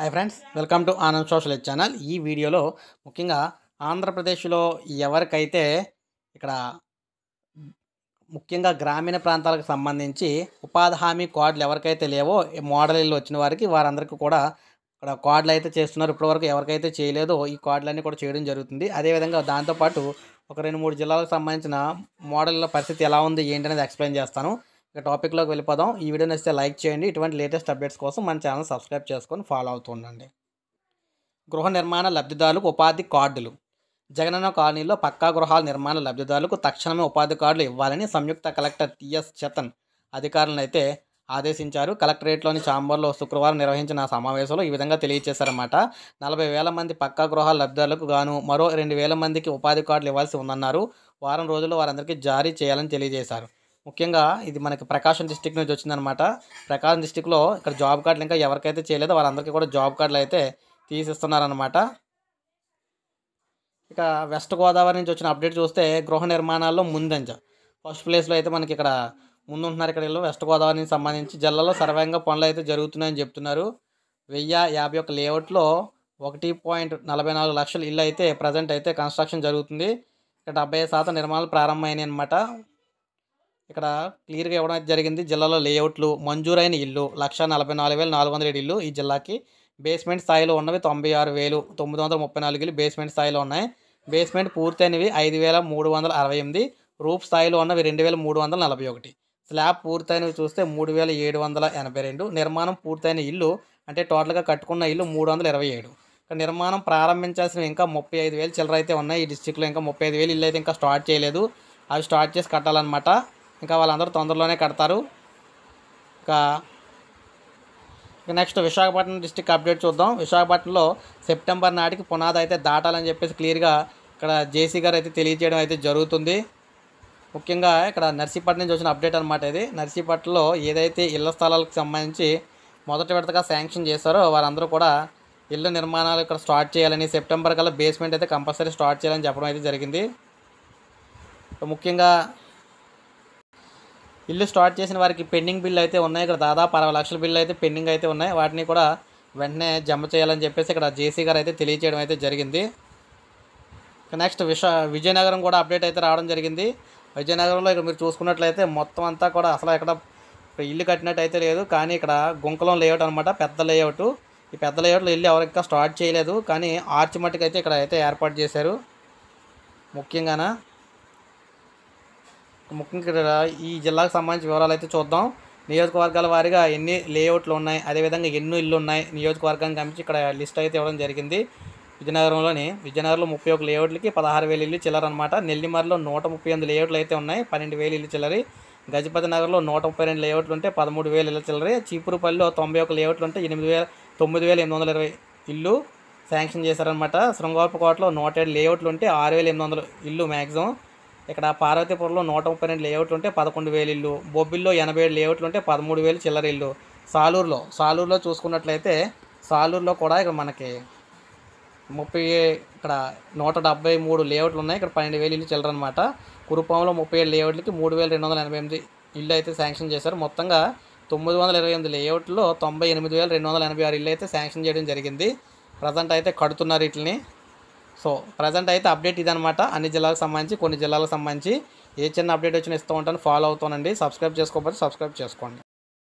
hi friends welcome to Anand social channel ఈ వీడియోలో ముఖ్యంగా ఆంధ్రప్రదేశ్లో ఎవరికైతే ఇక్కడ ముఖ్యంగా గ్రామీణ ప్రాంతాలకు సంబంధించి ఉపాధి హామీ కార్డులు ఎవరికైతే లేవో మోడల్ ఇల్లు వచ్చిన వారికి వారందరికీ కూడా ఇక్కడ కార్డులు అయితే చేస్తున్నారు ఇప్పటివరకు ఎవరికైతే చేయలేదో ఈ కార్డులన్నీ కూడా చేయడం జరుగుతుంది అదేవిధంగా దాంతోపాటు ఒక రెండు మూడు జిల్లాలకు సంబంధించిన మోడళ్ళ పరిస్థితి ఎలా ఉంది ఏంటనేది ఎక్స్ప్లెయిన్ చేస్తాను ఇక టాపిక్లోకి వెళ్ళిపోదాం ఈ వీడియో నచ్చితే లైక్ చేయండి ఇటువంటి లేటెస్ట్ అప్డేట్స్ కోసం మన ఛానల్ సబ్స్క్రైబ్ చేసుకొని ఫాలో అవుతుండండి గృహ నిర్మాణ లబ్ధిదారులకు ఉపాధి కార్డులు జగనన్న కాలనీలో పక్కా గృహాల నిర్మాణ లబ్ధిదారులకు తక్షణమే ఉపాధి కార్డులు ఇవ్వాలని సంయుక్త కలెక్టర్ టిఎస్ చతన్ అధికారులను అయితే ఆదేశించారు కలెక్టరేట్లోని ఛాంబర్లో శుక్రవారం నిర్వహించిన సమావేశంలో ఈ విధంగా తెలియజేశారన్నమాట నలభై వేల మంది పక్కా గృహాల లబ్ధిదారులకు గాను మరో రెండు వేల మందికి ఉపాధి కార్డులు ఇవ్వాల్సి ఉందన్నారు వారం రోజుల్లో వారందరికీ జారీ చేయాలని తెలియజేశారు ముఖ్యంగా ఇది మనకి ప్రకాశం డిస్టిక్ నుంచి వచ్చిందనమాట ప్రకాశం డిస్టిక్లో ఇక్కడ జాబ్ కార్డులు ఇంకా ఎవరికైతే చేయలేదో వాళ్ళందరికీ కూడా జాబ్ కార్డులు అయితే తీసిస్తున్నారనమాట ఇక వెస్ట్ గోదావరి నుంచి వచ్చిన అప్డేట్ చూస్తే గృహ నిర్మాణాల్లో ముందంజ ఫస్ట్ ప్లేస్లో అయితే మనకి ఇక్కడ ముందుంటున్నారు ఇక్కడ వీళ్ళు వెస్ట్ గోదావరికి సంబంధించి జిల్లాలో సర్వేంగా పనులు అయితే జరుగుతున్నాయని చెప్తున్నారు వెయ్యి యాభై ఒక్క లేఅవుట్లో ఒకటి పాయింట్ నలభై నాలుగు లక్షల ఇల్లు అయితే ప్రజెంట్ అయితే కన్స్ట్రక్షన్ జరుగుతుంది ఇక్కడ డెబ్బై శాతం నిర్మాణాలు ప్రారంభమైనాయి అనమాట ఇక్కడ క్లియర్గా ఇవ్వడం జరిగింది జిల్లాలో లేఅవుట్లు మంజూరైన ఇల్లు లక్ష నలభై నాలుగు వేల నాలుగు వందల ఏడు ఇల్లు ఈ జిల్లాకి బేస్మెంట్ స్థాయిలో ఉన్నవి తొంభై ఆరు వేలు తొమ్మిది వందల ముప్పై నాలుగు ఇల్లు బేస్మెంట్ స్థాయిలో ఉన్నాయి బేస్మెంట్ పూర్తయినవి ఐదు వేల మూడు వందల అరవై ఎనిమిది రూప్ స్థాయిలో ఉన్నవి రెండు వేల మూడు వందల నలభై ఒకటి స్లాబ్ పూర్తయినవి చూస్తే మూడు వేల ఏడు వందల ఎనభై రెండు నిర్మాణం పూర్తయిన ఇల్లు అంటే టోటల్గా కట్టుకున్న ఇల్లు మూడు వందల ఇరవై ఏడు నిర్మాణం ప్రారంభించాల్సిన ఇంకా ముప్పై ఐదు వేలు చిల్లర అయితే ఉన్నాయి ఈ డిస్టిక్లో ఇంకా ముప్పై ఐదు వేలు ఇల్లు అయితే ఇంకా స్టార్ట్ చేయలేదు అవి స్టార్ట్ చేసి కట్టాలన్నమాట ఇంకా వాళ్ళందరూ తొందరలోనే కడతారు ఇంకా నెక్స్ట్ విశాఖపట్నం డిస్టిక్ అప్డేట్ చూద్దాం విశాఖపట్నంలో సెప్టెంబర్ నాటికి పునాది అయితే దాటాలని చెప్పేసి క్లియర్గా ఇక్కడ జేసీ గారు అయితే తెలియజేయడం అయితే జరుగుతుంది ముఖ్యంగా ఇక్కడ నర్సీపట్నం నుంచి వచ్చిన అప్డేట్ అనమాట ఇది నర్సీపట్నంలో ఏదైతే ఇళ్ల స్థలాలకు సంబంధించి మొదటి విడతగా శాంక్షన్ చేస్తారో వారందరూ కూడా ఇళ్ళ నిర్మాణాలు ఇక్కడ స్టార్ట్ చేయాలని సెప్టెంబర్ కల్లా బేస్మెంట్ అయితే కంపల్సరీ స్టార్ట్ చేయాలని చెప్పడం అయితే జరిగింది ముఖ్యంగా ఇల్లు స్టార్ట్ చేసిన వారికి పెండింగ్ బిల్లు అయితే ఉన్నాయి ఇక్కడ దాదాపు అరవై లక్షల బిల్లు అయితే పెండింగ్ అయితే ఉన్నాయి వాటిని కూడా వెంటనే జమ చేయాలని చెప్పేసి ఇక్కడ జేసీ గారు అయితే తెలియజేయడం అయితే జరిగింది నెక్స్ట్ విశ విజయనగరం కూడా అప్డేట్ అయితే రావడం జరిగింది విజయనగరంలో ఇక్కడ మీరు చూసుకున్నట్లయితే మొత్తం అంతా కూడా అసలు ఇక్కడ ఇల్లు కట్టినట్టు అయితే లేదు కానీ ఇక్కడ గుంకలం లేఅవుట్ అనమాట పెద్ద లేఅవుట్ ఈ పెద్ద లేఅవుట్లో ఇల్లు ఎవరికా స్టార్ట్ చేయలేదు కానీ ఆర్చి మట్టుకు అయితే ఇక్కడ అయితే ఏర్పాటు చేశారు ముఖ్యంగా ముఖ్యంగా ఈ జిల్లాకు సంబంధించిన వివరాలు అయితే చూద్దాం నియోజకవర్గాల వారిగా ఎన్ని లేఅవుట్లు ఉన్నాయి అదేవిధంగా ఎన్నో ఇల్లు ఉన్నాయి నియోజకవర్గానికి పంపించి ఇక్కడ లిస్ట్ అయితే ఇవ్వడం జరిగింది విజయనగరంలోని విజయనగరంలో ముప్పై ఒక లేఅవుట్లకి పదహారు వేలు ఇల్లు చిల్లర అనమాట నెల్లిమర్లో నూట ముప్పై ఎనిమిది లేఅవుట్లు అయితే ఉన్నాయి పన్నెండు వేలు ఇల్లు చిల్లరి గజపతి నగర్లో నూట ముప్పై రెండు లేఅవుట్లు ఉంటే పదమూడు వేలు ఇల్లు చిల్లరి చీపురుపల్లిలో తొంభై ఒక లేఅవుట్లు ఉంటే ఎనిమిది వేల తొమ్మిది వేల ఎనిమిది వందల ఇరవై ఇల్లు శాంక్షన్ చేశారనమాట శృంగవరపుకోటలో నూట ఏడు లేఅవుట్లు ఉంటే ఆరు వేల ఎనిమిది వందల ఇల్లు మ్యాక్సిమం ఇక్కడ పార్వతీపురంలో నూట ముప్పై రెండు లేఅవుట్లు ఉంటే పదకొండు వేలు ఇల్లు బొబ్బిల్లో ఎనభై ఏడు లేఅవుట్లు ఉంటే పదమూడు వేలు చిల్లర ఇల్లు సాలూరులో సాలూరులో చూసుకున్నట్లయితే సాలూరులో కూడా ఇక్కడ మనకి ముప్పై ఇక్కడ నూట డెబ్బై మూడు లేఅవుట్లు ఉన్నాయి ఇక్కడ పన్నెండు వేలు ఇల్లు చిల్లర అనమాట కురుపంలో ముప్పై ఏడు లేఅవుట్లకి మూడు వేల రెండు వందల ఎనభై ఎనిమిది ఇల్లు అయితే శాంక్షన్ చేశారు మొత్తంగా తొమ్మిది వందల ఇరవై ఎనిమిది లేఅవుట్లో తొంభై ఎనిమిది వేల రెండు వందల ఎనభై ఆరు ఇల్లు అయితే శాంక్షన్ చేయడం జరిగింది ప్రజెంట్ అయితే కడుతున్నారు వీటిని సో ప్రజెంట్ అయితే అప్డేట్ ఇదనమాట అన్ని జిల్లాలకు సంబంధించి కొన్ని జిల్లాలకు సంబంధించి ఏ చిన్న అప్డేట్ వచ్చినా ఇస్తూ ఉంటాను ఫాలో అవుతానండి సబ్స్క్రైబ్ చేసుకోకపోతే సబ్స్క్రైబ్ చేసుకోండి